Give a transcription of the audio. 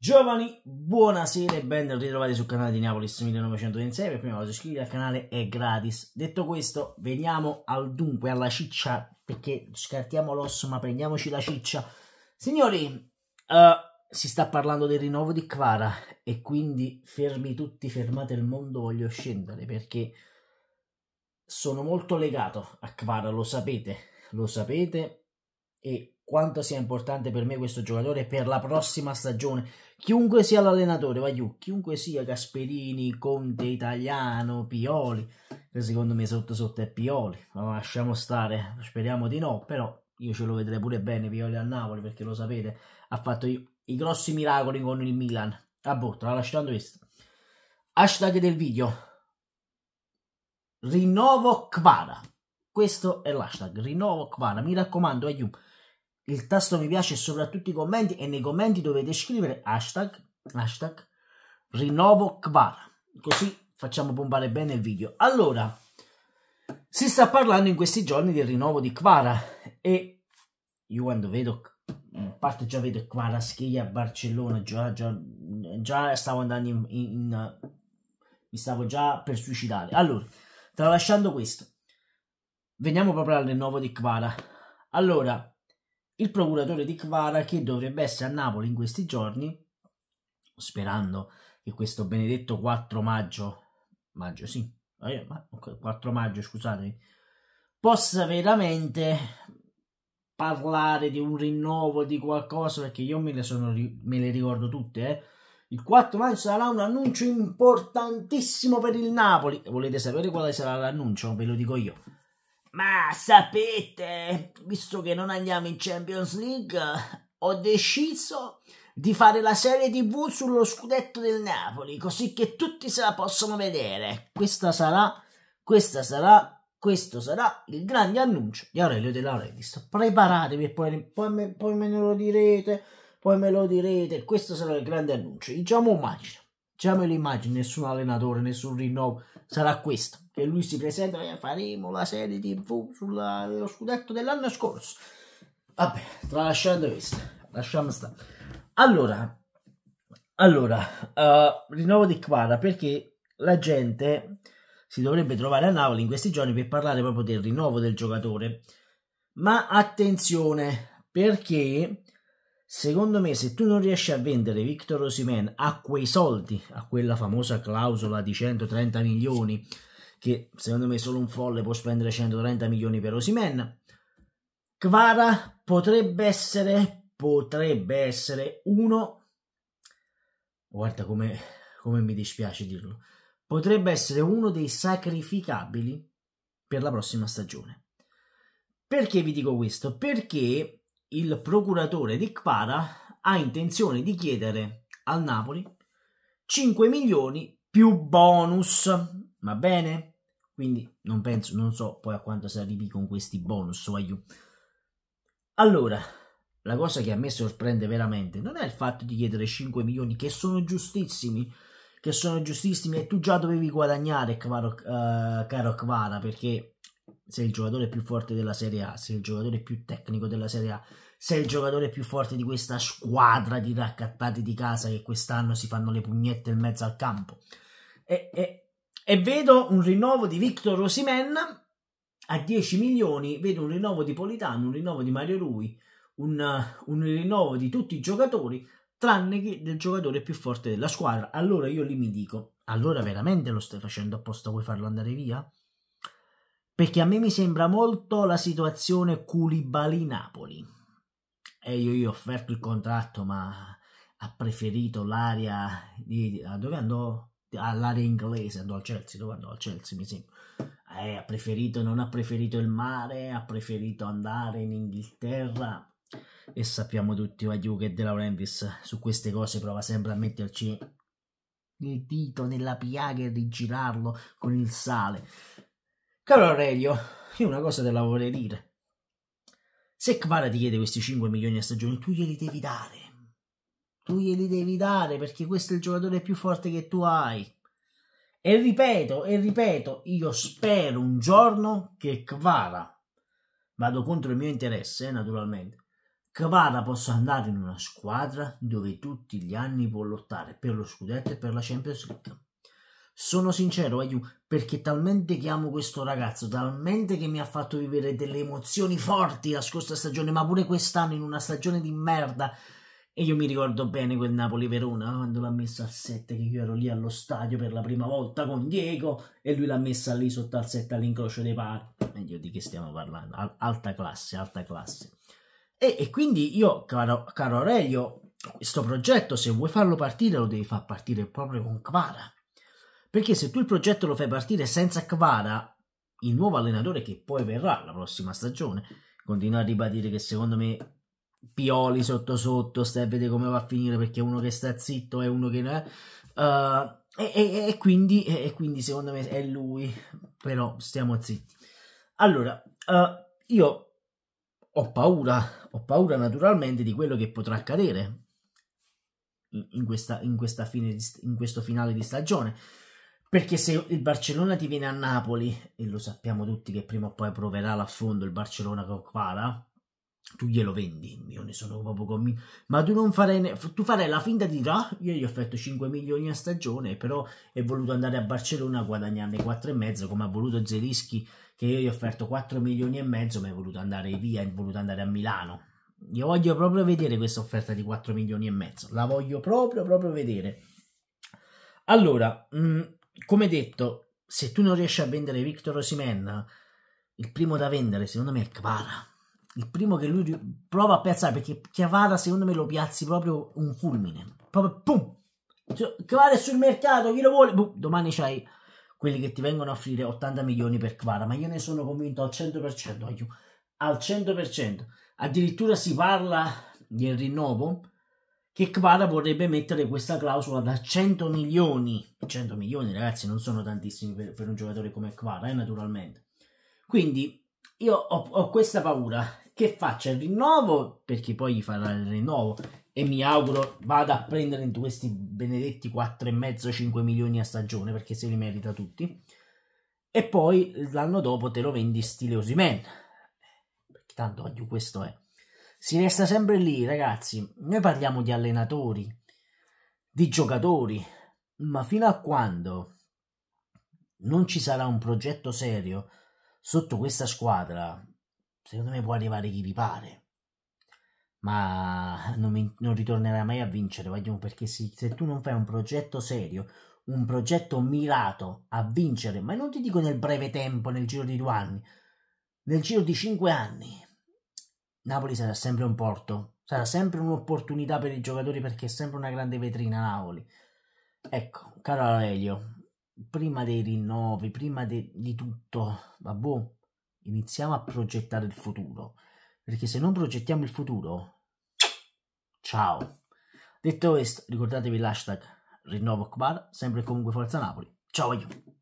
Giovani, buonasera e ben ritrovati sul canale di Neapolis 1926. Per prima cosa iscriviti al canale, è gratis. Detto questo, veniamo al dunque, alla ciccia, perché scartiamo l'osso ma prendiamoci la ciccia. Signori, uh, si sta parlando del rinnovo di Quara e quindi fermi tutti, fermate il mondo, voglio scendere perché sono molto legato a Quara, lo sapete, lo sapete e quanto sia importante per me questo giocatore per la prossima stagione. Chiunque sia l'allenatore, vai Vaiù, chiunque sia Gasperini, Conte Italiano, Pioli, che secondo me sotto sotto è Pioli, ma lasciamo stare, speriamo di no, però io ce lo vedrei pure bene Pioli a Napoli perché lo sapete, ha fatto i, i grossi miracoli con il Milan. A ah, botto, lasciando questo. Hashtag del video. Rinnovo Kvara. Questo è l'hashtag, rinnovo Kvara. Mi raccomando, Vaiù il tasto mi piace soprattutto i commenti e nei commenti dovete scrivere hashtag, hashtag rinnovo Kvara. Così facciamo pompare bene il video. Allora, si sta parlando in questi giorni del rinnovo di Kvara e io quando vedo, a parte già vedo Kvara scheglia a Barcellona, già, già, già, stavo andando in, in, in, mi stavo già per suicidare. Allora, tralasciando questo, veniamo proprio al rinnovo di Kvara. Allora, il procuratore di Kvara che dovrebbe essere a Napoli in questi giorni, sperando che questo benedetto 4 maggio, maggio sì, 4 eh, maggio scusatemi, possa veramente parlare di un rinnovo, di qualcosa, perché io me le, sono, me le ricordo tutte, eh. Il 4 maggio sarà un annuncio importantissimo per il Napoli. Volete sapere quale sarà l'annuncio? Ve lo dico io. Ma sapete, visto che non andiamo in Champions League, ho deciso di fare la serie TV sullo scudetto del Napoli, così che tutti se la possono vedere. Questa sarà, questa sarà, questo sarà il grande annuncio di Aurelio della Redis. Preparatevi e poi, poi, poi, me lo direte, poi me lo direte. Questo sarà il grande annuncio. Diciamo immagine, diciamo l'immagine, nessun allenatore, nessun rinnovo, sarà questo, che lui si presenta e faremo la serie tv sullo scudetto dell'anno scorso. Vabbè, tralasciando questo, lasciamo stare. Allora, allora uh, rinnovo di Quara perché la gente si dovrebbe trovare a Napoli in questi giorni per parlare proprio del rinnovo del giocatore. Ma attenzione, perché Secondo me, se tu non riesci a vendere Victor Osimen a quei soldi, a quella famosa clausola di 130 milioni, che secondo me solo un folle può spendere 130 milioni per Osimen, Kvara potrebbe essere, potrebbe essere uno, guarda come, come mi dispiace dirlo, potrebbe essere uno dei sacrificabili per la prossima stagione. Perché vi dico questo? Perché il procuratore di Kvara ha intenzione di chiedere al Napoli 5 milioni più bonus, va bene? Quindi non penso, non so poi a quanto si arrivi con questi bonus, Waiu. Allora, la cosa che a me sorprende veramente non è il fatto di chiedere 5 milioni che sono giustissimi, che sono giustissimi e tu già dovevi guadagnare, caro, uh, caro Kvara, perché sei il giocatore più forte della Serie A, se il giocatore più tecnico della Serie A, sei il giocatore più forte di questa squadra di raccattati di casa che quest'anno si fanno le pugnette in mezzo al campo. E, e, e vedo un rinnovo di Victor Osimen a 10 milioni, vedo un rinnovo di Politano, un rinnovo di Mario Rui, un, un rinnovo di tutti i giocatori, tranne che del giocatore più forte della squadra. Allora io lì mi dico, allora veramente lo stai facendo apposta, vuoi farlo andare via? perché a me mi sembra molto la situazione Culibali-Napoli. E io gli ho offerto il contratto, ma ha preferito l'area di... dove andò? All'area inglese, andò al Chelsea, dove andò al Chelsea mi sembra. Eh, ha preferito, non ha preferito il mare, ha preferito andare in Inghilterra. E sappiamo tutti, Vaiu, che De Laurentiis su queste cose prova sempre a metterci il dito nella piaga e rigirarlo con il sale Caro Aurelio, io una cosa te la vorrei dire. Se Kvara ti chiede questi 5 milioni a stagione, tu glieli devi dare. Tu glieli devi dare perché questo è il giocatore più forte che tu hai. E ripeto, e ripeto, io spero un giorno che Kvara, vado contro il mio interesse, eh, naturalmente, Kvara possa andare in una squadra dove tutti gli anni può lottare per lo scudetto e per la Champions League. Sono sincero, Ayu, eh, perché talmente che amo questo ragazzo, talmente che mi ha fatto vivere delle emozioni forti la scorsa stagione, ma pure quest'anno in una stagione di merda. E io mi ricordo bene quel Napoli-Verona, quando l'ha messo al 7, che io ero lì allo stadio per la prima volta con Diego, e lui l'ha messa lì sotto al 7 all'incrocio dei pari. Meglio eh, di che stiamo parlando? Al- alta classe, alta classe. E, e quindi io, caro, caro Aurelio, questo progetto, se vuoi farlo partire, lo devi far partire proprio con Kvara perché se tu il progetto lo fai partire senza Kvara, il nuovo allenatore che poi verrà la prossima stagione, continua a ribadire che secondo me Pioli sotto sotto stai a vedere come va a finire perché è uno che sta zitto è uno che... Uh, e, e, e, quindi, e, quindi, secondo me è lui, però stiamo zitti. Allora, uh, io ho paura, ho paura naturalmente di quello che potrà accadere in, in, questa, in, questa fine, in questo finale di stagione perché se il Barcellona ti viene a Napoli, e lo sappiamo tutti che prima o poi proverà l'affondo il Barcellona con Quara, tu glielo vendi, io ne sono proprio convinto, ma tu non farei, ne- tu farei la finta di, ah, io gli ho offerto 5 milioni a stagione, però è voluto andare a Barcellona a guadagnarne 4,5 come ha voluto Zelischi, che io gli ho offerto 4 milioni e mezzo, ma è voluto andare via, è voluto andare a Milano. Io voglio proprio vedere questa offerta di 4 milioni e mezzo, la voglio proprio, proprio vedere. Allora, mh, mm, come detto, se tu non riesci a vendere Victor Osimen, il primo da vendere secondo me è Cavara. Il primo che lui prova a piazzare perché Cavara secondo me lo piazzi proprio un fulmine. Proprio pum! Cioè, Cavara è sul mercato, chi lo vuole? Pum, boh, domani c'hai quelli che ti vengono a offrire 80 milioni per Cavara, ma io ne sono convinto al 100%, al 100%. Addirittura si parla del rinnovo che Kvara vorrebbe mettere questa clausola da 100 milioni. 100 milioni, ragazzi, non sono tantissimi per, per un giocatore come Kvara, eh, naturalmente. Quindi io ho, ho, questa paura che faccia il rinnovo, perché poi gli farà il rinnovo, e mi auguro vada a prendere questi benedetti 4,5-5 milioni a stagione, perché se li merita tutti. E poi l'anno dopo te lo vendi stile Osimen. Tanto, oggi questo è si resta sempre lì, ragazzi. Noi parliamo di allenatori, di giocatori, ma fino a quando non ci sarà un progetto serio sotto questa squadra, secondo me può arrivare chi vi pare. Ma non, mi, non ritornerà mai a vincere, vogliamo perché se, se tu non fai un progetto serio, un progetto mirato a vincere, ma non ti dico nel breve tempo, nel giro di due anni, nel giro di cinque anni, Napoli sarà sempre un porto, sarà sempre un'opportunità per i giocatori perché è sempre una grande vetrina Napoli. Ecco, caro Aurelio, prima dei rinnovi, prima de, di tutto, vabbè, iniziamo a progettare il futuro, perché se non progettiamo il futuro, ciao. Detto questo, ricordatevi l'hashtag rinnovo Akbar, sempre e comunque Forza Napoli. Ciao io.